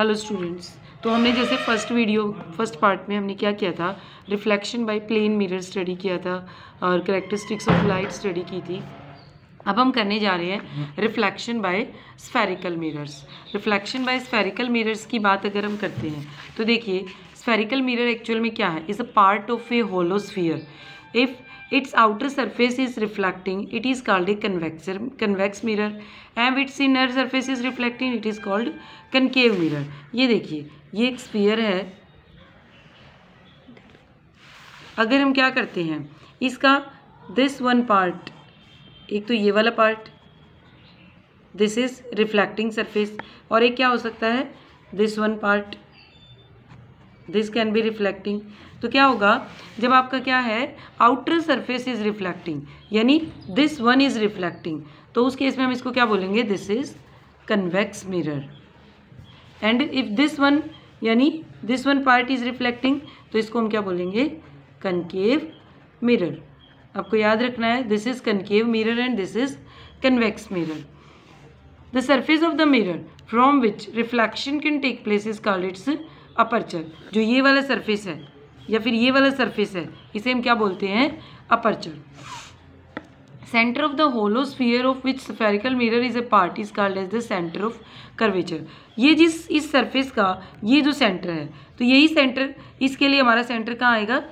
Hello students तो हमने जैसे फर्स्ट वीडियो फर्स्ट पार्ट में हमने क्या किया था reflection by plane mirror study किया था और करेक्टरिस्टिक्स ऑफ लाइट स्टडी की थी अब हम करने जा रहे हैं reflection by spherical mirrors reflection by spherical mirrors की बात अगर हम करते हैं तो देखिए स्फेरिकल मिरर एक्चुअल में क्या है is a part of a hollow sphere if its outer surface is reflecting it is called a convex convex mirror and its inner surface is reflecting it is called concave mirror ये देखिए ये एक spear है अगर हम क्या करते हैं इसका दिस वन पार्ट एक तो ये वाला part this is reflecting surface और एक क्या हो सकता है this one part this can be reflecting तो क्या होगा जब आपका क्या है आउटर सरफेस इज रिफ्लेक्टिंग यानी दिस वन इज रिफ्लेक्टिंग तो उस केस में हम इसको क्या बोलेंगे this is convex mirror and if this one यानी this one part is reflecting तो इसको हम क्या बोलेंगे कनकेव मिरर आपको याद रखना है this is concave mirror and this is convex mirror the surface of the mirror from which reflection can take place is call its aperture जो ये वाला सर्फेस है या फिर ये वाला सरफेस है इसे हम क्या बोलते हैं aperture centre of the hollow sphere of which spherical mirror is a part is called as the centre of curvature ये जिस इस सरफेस का ये जो सेंटर है तो यही सेंटर इसके लिए हमारा सेंटर कहाँ आएगा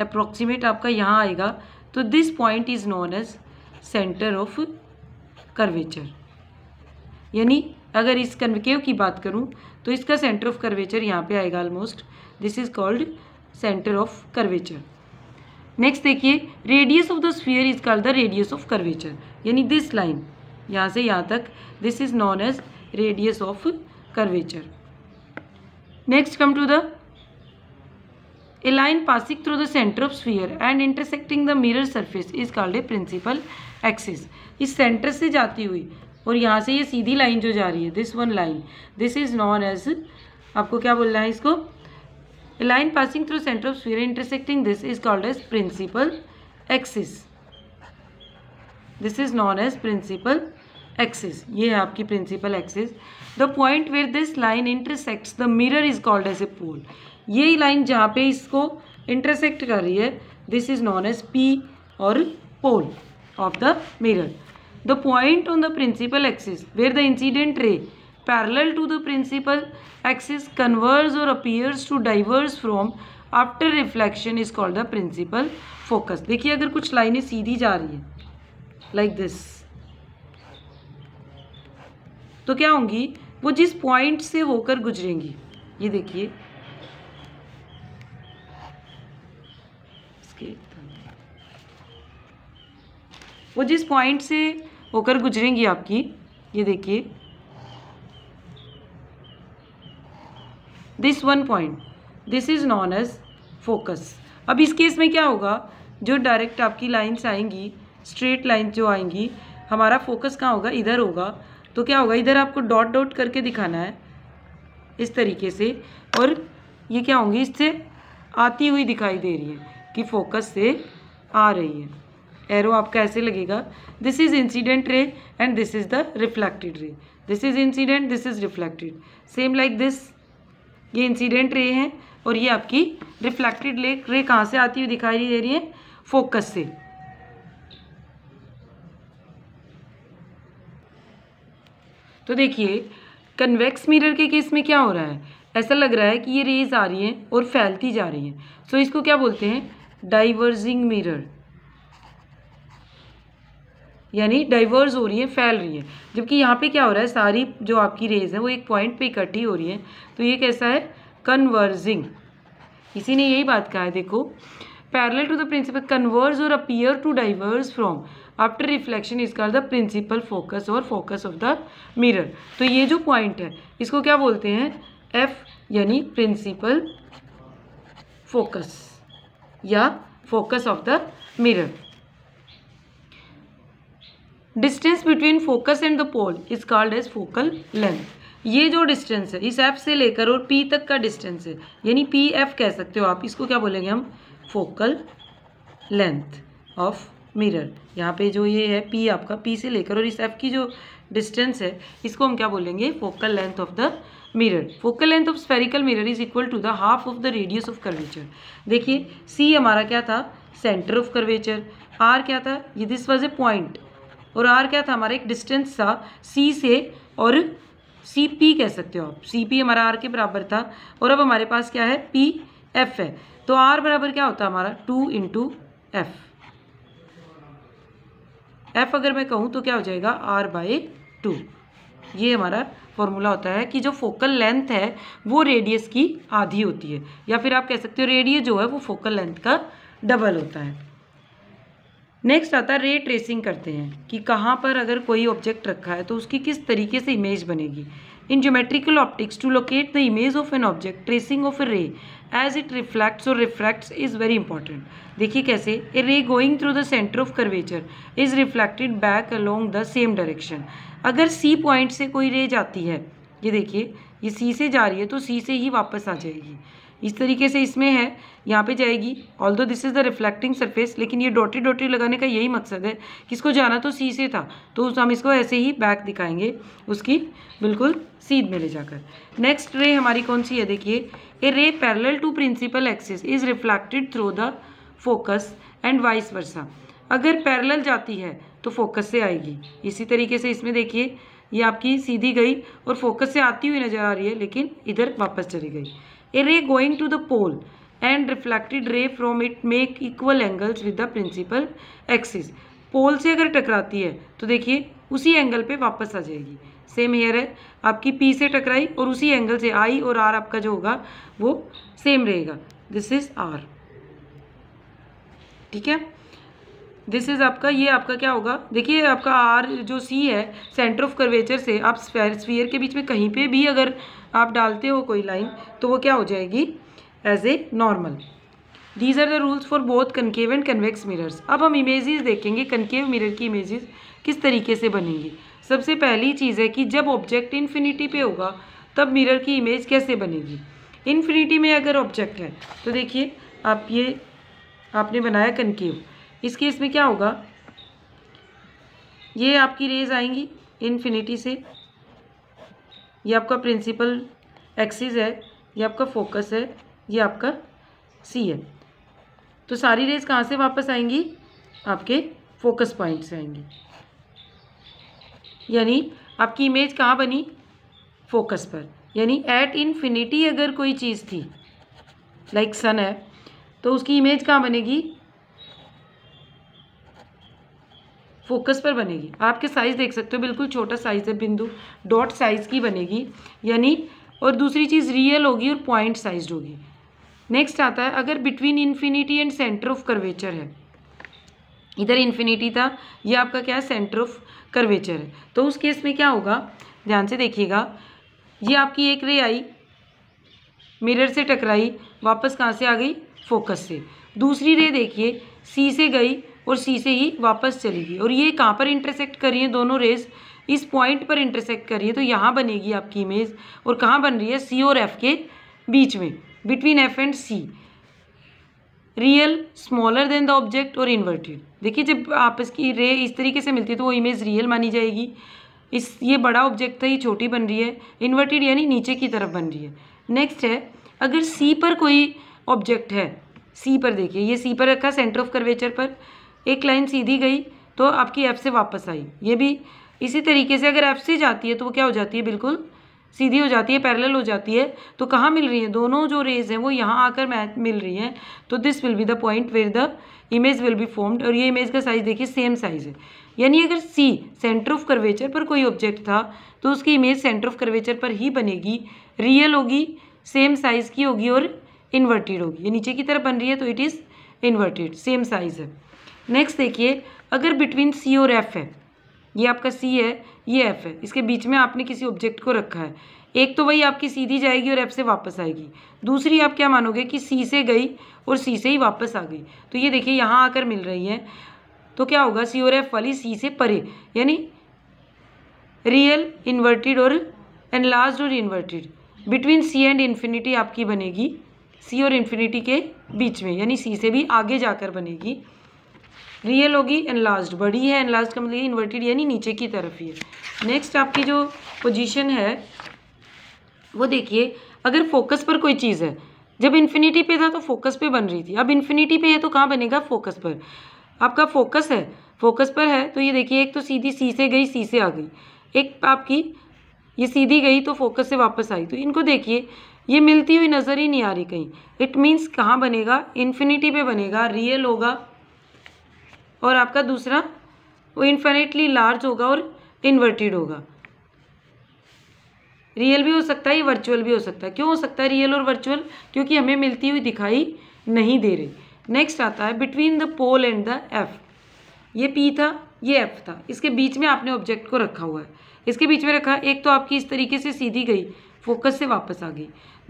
अप्रोक्सीमेट आपका यहाँ आएगा तो this point is known as centre of curvature यानी अगर इस कन्विकेव की बात करूँ तो इसका सेंटर ऑफ कर्वेचर यहाँ पे आएगा almost this is called centre of curvature next देखिए radius of the sphere is called the radius of curvature यानी दिस लाइन यहाँ से यहाँ तक this is known as radius of curvature next come to the a line passing through the centre of sphere and intersecting the mirror surface is called a principal axis इस centre से जाती हुई और यहाँ से ये सीधी लाइन जो जा रही है this one line this is known as आपको क्या बोलना है इसको A line passing through center of sphere intersecting this is called as principal axis. This is known as principal axis. ये है आपकी principal axis. The point where this line intersects the mirror is called as a pole. ये line जहाँ पे इसको intersect कर रही है this is known as P or pole of the mirror. The point on the principal axis where the incident ray parallel to the principal axis converge or appears to diverge from after reflection is called the principal focus देखिए अगर कुछ लाइनें सीधी जा रही है like this तो क्या होंगी वो जिस पॉइंट से होकर गुजरेंगी ये देखिए वो जिस पॉइंट से होकर गुजरेंगी आपकी ये देखिए this one point this is known as focus अब इस केस में क्या होगा जो डायरेक्ट आपकी लाइन्स आएंगी स्ट्रेट लाइन्स जो आएंगी हमारा फोकस कहाँ होगा इधर होगा तो क्या होगा इधर आपको डॉट डॉट करके दिखाना है इस तरीके से और ये क्या होंगी इससे आती हुई दिखाई दे रही है कि फोकस से आ रही है एरो आपका ऐसे लगेगा this is incident ray and this is the reflected ray this is incident this is reflected same like this ये इंसिडेंट रे है और ये आपकी रिफ्लेक्टेड रे रे कहाँ से आती हुई दिखाई दे रही है फोकस से तो देखिए कन्वेक्स मिरर के केस में क्या हो रहा है ऐसा लग रहा है कि ये रेज आ रही हैं और फैलती जा रही हैं सो so, इसको क्या बोलते हैं डाइवर्जिंग मिरर यानी डाइवर्स हो रही हैं फैल रही हैं जबकि यहाँ पे क्या हो रहा है सारी जो आपकी रेज है वो एक पॉइंट पे इकट्ठी हो रही है तो ये कैसा है कन्वर्जिंग इसी ने यही बात कहा है देखो parallel to the principal converge or appear to diverge from after reflection is call the principal focus और फोकस ऑफ द मिरर तो ये जो पॉइंट है इसको क्या बोलते हैं एफ यानी प्रिंसिपल फोकस या focus of the mirror distance between focus and the pole is called as focal length ये जो डिस्टेंस है इस एफ से लेकर और पी तक का डिस्टेंस है यानी पी एफ कह सकते हो आप इसको क्या बोलेंगे हम फोकल लेंथ ऑफ मिरर यहाँ पे जो ये है पी आपका पी से लेकर और इस एफ की जो डिस्टेंस है इसको हम क्या बोलेंगे focal length of the mirror focal length of spherical mirror is equal to the half of the radius of curvature देखिए सी हमारा क्या था सेंटर ऑफ कर्वेचर आर क्या था ये दिस वॉज ए पॉइंट और आर क्या था हमारा एक डिस्टेंस था सी से और सी पी कह सकते हो आप सी पी हमारा आर के बराबर था और अब हमारे पास क्या है पी एफ है तो आर बराबर क्या होता है हमारा टू इंटू एफ एफ अगर मैं कहूँ तो क्या हो जाएगा आर बाय टू ये हमारा फॉर्मूला होता है कि जो फोकल लेंथ है वो रेडियस की आधी होती है या फिर आप कह सकते हो रेडियस जो है वो फोकल लेंथ का डबल होता है नेक्स्ट आता है रे ट्रेसिंग करते हैं कि कहाँ पर अगर कोई ऑब्जेक्ट रखा है तो उसकी किस तरीके से इमेज बनेगी in geometrical optics to locate the image of an object tracing of a ray as it reflects और रिफ्लैक्ट्स इज़ वेरी इंपॉर्टेंट देखिए कैसे a ray going through the centre of curvature is reflected back along the same direction अगर C point से कोई रे जाती है ये देखिए ये सी से जा रही है तो सी से ही वापस आ जाएगी इस तरीके से इसमें है यहाँ पे जाएगी although this is the reflecting surface लेकिन ये डॉटी डॉटी लगाने का यही मकसद है कि इसको जाना तो सी से था तो हम इसको ऐसे ही बैक दिखाएंगे उसकी बिल्कुल सीध में ले जाकर नेक्स्ट रे हमारी कौन सी है देखिए a ray parallel to principal axis is reflected through the focus and vice versa अगर पैरल जाती है तो फोकस से आएगी इसी तरीके से इसमें देखिए ये आपकी सीधी गई और फोकस से आती हुई नज़र आ रही है लेकिन इधर वापस चली गई a ray going to the pole and reflected ray from it make equal angles with the principal axis pole से अगर टकराती है तो देखिए उसी एंगल पे वापस आ जाएगी सेम हेयर है आपकी पी से टकराई और उसी एंगल से आई और आर आपका जो होगा वो सेम रहेगा दिस इज आर ठीक है दिस इज़ आपका ये आपका क्या होगा देखिए आपका आर जो सी है सेंटर ऑफ कर्वेचर से आप स्फीयर के बीच में कहीं पे भी अगर आप डालते हो कोई लाइन तो वो क्या हो जाएगी as a normal these are the rules for both concave and convex mirrors अब हम इमेजेस देखेंगे कनकेव मिरर की इमेजेस किस तरीके से बनेंगी सबसे पहली चीज़ है कि जब ऑब्जेक्ट इन्फिनिटी पे होगा तब मिरर की इमेज कैसे बनेगी इन्फिनिटी में अगर ऑब्जेक्ट है तो देखिए आप ये आपने बनाया कनकेव इस केस में क्या होगा ये आपकी रेज आएंगी इन्फिनिटी से ये आपका प्रिंसिपल एक्सिस है ये आपका फोकस है ये आपका सी है तो सारी रेज कहाँ से वापस आएंगी आपके फोकस पॉइंट से आएंगी यानी आपकी इमेज कहाँ बनी फोकस पर यानी एट इन्फिनिटी अगर कोई चीज़ थी लाइक like सन है तो उसकी इमेज कहाँ बनेगी फोकस पर बनेगी आपके साइज़ देख सकते हो बिल्कुल छोटा साइज़ है बिंदु डॉट साइज़ की बनेगी यानी और दूसरी चीज़ रियल होगी और पॉइंट साइज होगी नेक्स्ट आता है अगर between infinity and centre of curvature है इधर इन्फिनिटी था ये आपका क्या है सेंटर ऑफ कर्वेचर है तो उस केस में क्या होगा ध्यान से देखिएगा ये आपकी एक रे आई मिरर से टकराई वापस कहाँ से आ गई फोकस से दूसरी रे देखिए सी से गई और सी से ही वापस चली गई और ये कहाँ पर इंटरसेक्ट करी है दोनों रेस इस पॉइंट पर इंटरसेक्ट करी है तो यहाँ बनेगी आपकी इमेज और कहाँ बन रही है सी और एफ के बीच में between F and C real smaller than the object और इन्वर्टेड देखिए जब आप इसकी रे इस तरीके से मिलती है तो वो इमेज रियल मानी जाएगी इस ये बड़ा ऑब्जेक्ट था ये छोटी बन रही है इन्वर्टेड यानी नीचे की तरफ बन रही है नेक्स्ट है अगर सी पर कोई ऑब्जेक्ट है सी पर देखिए ये सी पर रखा सेंटर ऑफ कर्वेचर पर एक लाइन सीधी गई तो आपकी एफ से वापस आई ये भी इसी तरीके से अगर एफ से जाती है तो वो क्या हो जाती है बिल्कुल सीधी हो जाती है पैरेलल हो जाती है तो कहाँ मिल रही है दोनों जो रेज हैं वो यहाँ आकर मैच मिल रही हैं तो this will be the point where the image will be formed और ये इमेज का साइज देखिए सेम साइज है यानी अगर सी सेंटर ऑफ कर्वेचर पर कोई ऑब्जेक्ट था तो उसकी इमेज सेंटर ऑफ कर्वेचर पर ही बनेगी रियल होगी सेम साइज़ की होगी और इन्वर्टेड होगी ये नीचे की तरफ बन रही है तो it is inverted same size है नेक्स्ट देखिए अगर बिटवीन सी और एफ है ये आपका सी है ये एफ है इसके बीच में आपने किसी ऑब्जेक्ट को रखा है एक तो वही आपकी सीधी जाएगी और एफ से वापस आएगी दूसरी आप क्या मानोगे कि सी से गई और सी से ही वापस आ गई तो ये देखिए यहाँ आकर मिल रही है तो क्या होगा सी और एफ वाली सी से परे यानी रियल इन्वर्टेड और एनलार्ज और inverted between C and infinity आपकी बनेगी सी और इन्फिनिटी के बीच में यानी सी से भी आगे जाकर बनेगी रियल होगी एनलार्ज बड़ी है एनलार्ज का मतलब इन्वर्टेड यानी नीचे की तरफ ही है नेक्स्ट आपकी जो पोजीशन है वो देखिए अगर फोकस पर कोई चीज़ है जब इन्फिनिटी पे था तो फोकस पे बन रही थी अब इन्फिनिटी पे है तो कहाँ बनेगा फोकस पर आपका फोकस है फोकस पर है तो ये देखिए एक तो सीधी सी से गई सी से आ गई एक आपकी ये सीधी गई तो फोकस से वापस आई तो इनको देखिए ये मिलती हुई नज़र ही नहीं आ रही कहीं इट मीन्स कहाँ बनेगा इन्फिनिटी पे बनेगा रियल होगा और आपका दूसरा वो इन्फिनेटली लार्ज होगा और इन्वर्टेड होगा रियल भी हो सकता है वर्चुअल भी हो सकता है क्यों हो सकता है रियल और वर्चुअल क्योंकि हमें मिलती हुई दिखाई नहीं दे रही नेक्स्ट आता है between the pole and the F ये पी था ये एफ था इसके बीच में आपने ऑब्जेक्ट को रखा हुआ है इसके बीच में रखा एक तो आपकी इस तरीके से सीधी गई फोकस से वापस आ गई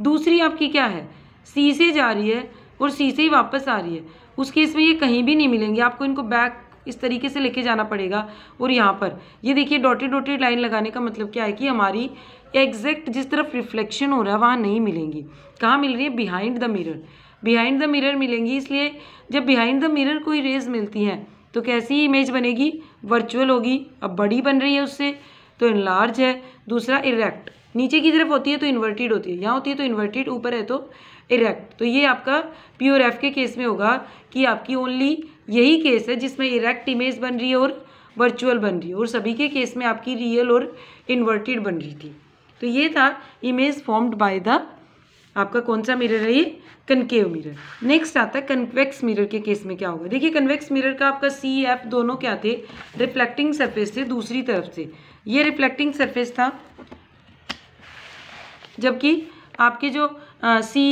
दूसरी आपकी क्या है सी से जा रही है और सी से ही वापस आ रही है उस केस में ये कहीं भी नहीं मिलेंगे आपको इनको बैक इस तरीके से लेके जाना पड़ेगा और यहाँ पर ये देखिए डॉटेड डॉटेड लाइन लगाने का मतलब क्या है कि हमारी एग्जैक्ट जिस तरफ रिफ्लेक्शन हो रहा है वहाँ नहीं मिलेंगी कहाँ मिल रही है behind the mirror behind the mirror मिलेंगी इसलिए जब बिहाइंड द मिरर कोई रेज मिलती है तो कैसी इमेज बनेगी वर्चुअल होगी अब बड़ी बन रही है उससे तो इनलार्ज है दूसरा इरेक्ट नीचे की तरफ होती है तो इन्वर्टेड होती है यहाँ होती है तो इन्वर्टेड ऊपर है तो इरेक्ट तो ये आपका प्योर एफ के केस में होगा कि आपकी ओनली यही केस है जिसमें इरेक्ट इमेज बन रही है और वर्चुअल बन रही है और सभी के केस में आपकी रियल और इन्वर्टेड बन रही थी तो ये था इमेज फॉर्म्ड बाय द आपका कौन सा मिरर है ये कनकेव मिरर नेक्स्ट आता है कन्वेक्स मिरर के केस में क्या होगा देखिए कन्वेक्स मिरर का आपका सी एफ दोनों क्या थे रिफ्लेक्टिंग सरफेस थे दूसरी तरफ से ये रिफ्लेक्टिंग सरफेस था जबकि आपके जो सी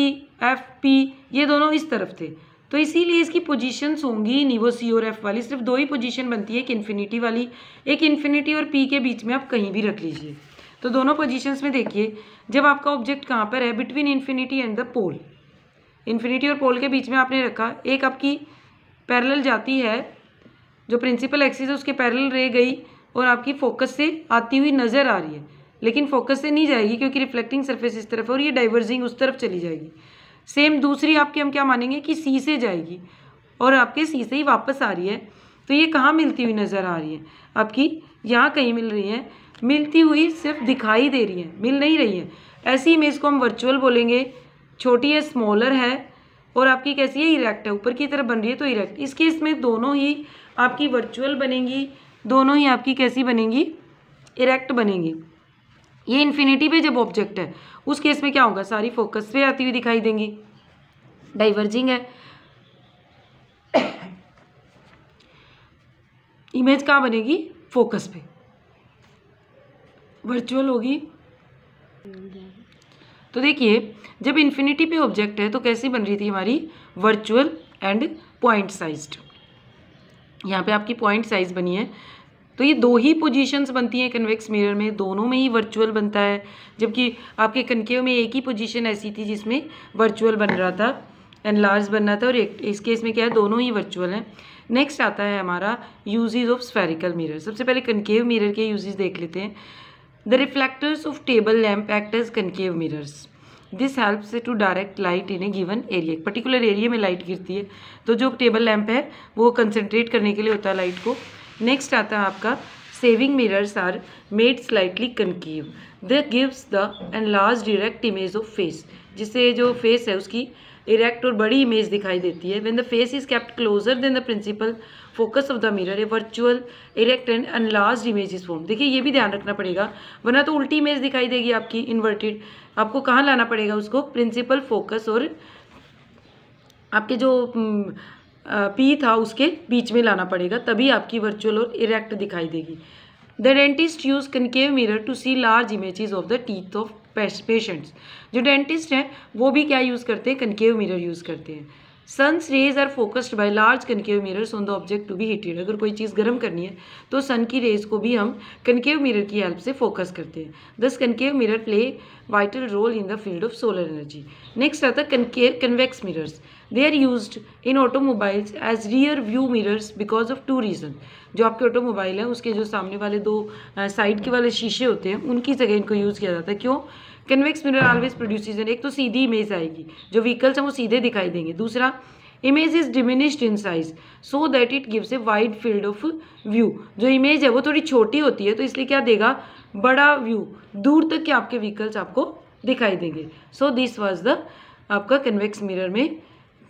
एफ पी ये दोनों इस तरफ थे तो इसीलिए इसकी पोजीशंस होंगी नहीं वो सी और एफ वाली सिर्फ दो ही पोजीशन बनती है एक इन्फिनिटी वाली एक इन्फिनिटी और पी के बीच में आप कहीं भी रख लीजिए तो दोनों पोजीशंस में देखिए जब आपका ऑब्जेक्ट कहाँ पर है between infinity and the pole infinity और पोल के बीच में आपने रखा एक आपकी पैरल जाती है जो प्रिंसिपल एक्सिस है उसके पैरल रह गई और आपकी फोकस से आती हुई नज़र आ रही है लेकिन फोकस से नहीं जाएगी क्योंकि रिफ्लेक्टिंग सरफेस इस तरफ है और ये डाइवर्जिंग उस तरफ चली जाएगी सेम दूसरी आपकी हम क्या मानेंगे कि सी से जाएगी और आपके सी से ही वापस आ रही है तो ये कहाँ मिलती हुई नज़र आ रही है आपकी यहाँ कहीं मिल रही है मिलती हुई सिर्फ दिखाई दे रही है मिल नहीं रही है ऐसी इमेज को हम वर्चुअल बोलेंगे छोटी है स्मॉलर है और आपकी कैसी है इरेक्ट है ऊपर की तरफ बन रही है तो इरेक्ट इस केस में दोनों ही आपकी वर्चुअल बनेंगी दोनों ही आपकी कैसी बनेंगी इरेक्ट बनेंगी ये इन्फिनिटी पे जब ऑब्जेक्ट है उस केस में क्या होगा सारी फोकस पे आती हुई दिखाई देंगी डाइवर्जिंग है इमेज कहाँ बनेगी फोकस पे वर्चुअल होगी तो देखिए जब इन्फिनिटी पे ऑब्जेक्ट है तो कैसी बन रही थी हमारी वर्चुअल एंड पॉइंट साइज्ड यहाँ पे आपकी पॉइंट साइज बनी है तो ये दो ही पोजीशंस बनती हैं कन्वेक्स मिरर में दोनों में ही वर्चुअल बनता है जबकि आपके कनकेव में एक ही पोजीशन ऐसी थी जिसमें वर्चुअल बन रहा था एंड लार्ज रहा था और एक इस केस में क्या है दोनों ही वर्चुअल हैं नेक्स्ट आता है हमारा यूजेज ऑफ स्फेरिकल मिरर सबसे पहले कनकेव मिरर के यूजेज देख लेते हैं the reflectors of table lamp act as concave mirrors this से to direct light in a given area particular area में लाइट गिरती है तो जो टेबल लैम्प है वो कंसनट्रेट करने के लिए होता है लाइट को नेक्स्ट आता है आपका shaving mirrors are made slightly concave the gives the enlarged direct image of face जिससे जो फेस है उसकी इरेक्ट और बड़ी इमेज दिखाई देती है when the face is kept closer than the principal focus of the mirror a virtual erect and large image is form देखिए ये भी ध्यान रखना पड़ेगा वरना तो उल्टी इमेज दिखाई देगी आपकी इन्वर्टेड आपको कहाँ लाना पड़ेगा उसको प्रिंसिपल फोकस और आपके जो हम्म, पी था उसके बीच में लाना पड़ेगा तभी आपकी वर्चुअल और इरेक्ट दिखाई देगी the dentist use concave mirror to see large images of the teeth of patients जो डेंटिस्ट हैं वो भी क्या यूज़ करते हैं कनकेव मिरर यूज़ करते हैं sun's rays are focused by large concave mirrors on the object to be heated अगर कोई चीज़ गर्म करनी है तो सन की रेज को भी हम कनकेव मिरर की हेल्प से फोकस करते हैं thus concave mirror play vital role in the field of solar energy next आता है concave convex mirrors they are use in automobiles as rear view mirrors because of two reason जो आपके automobile है उसके जो सामने वाले दो साइड के वाले शीशे होते हैं उनकी जगह इनको यूज़ किया जाता है क्यों कन्वेक्स मिरर ऑलवेज प्रोड्यूस एक तो सीधी इमेज आएगी जो व्हीकल्स हैं वो सीधे दिखाई देंगे दूसरा image is diminished in size so that it gives a wide field of view जो इमेज है वो थोड़ी छोटी होती है तो इसलिए क्या देगा बड़ा व्यू दूर तक के आपके व्हीकल्स आपको दिखाई देंगे सो दिस वॉज द आपका कन्वेक्स मिरर में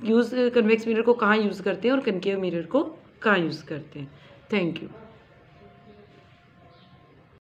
यूज़ कन्वेक्स मिरर को कहाँ यूज़ करते हैं और कनकेव मिरर को कहाँ यूज़ करते हैं थैंक यू